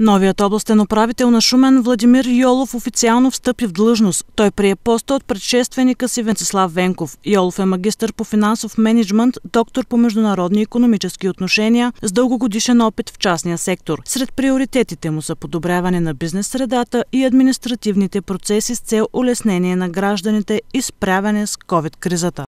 Новият областен управител на Шумен Владимир Йолов официално встъпи в длъжност. Той прие поста от предшественика си Венцислав Венков. Йолов е магистър по финансов менеджмент, доктор по международни и економически отношения с дългогодишен опит в частния сектор. Сред приоритетите му са подобряване на бизнес средата и административните процеси с цел улеснение на гражданите и справяне с COVID-кризата.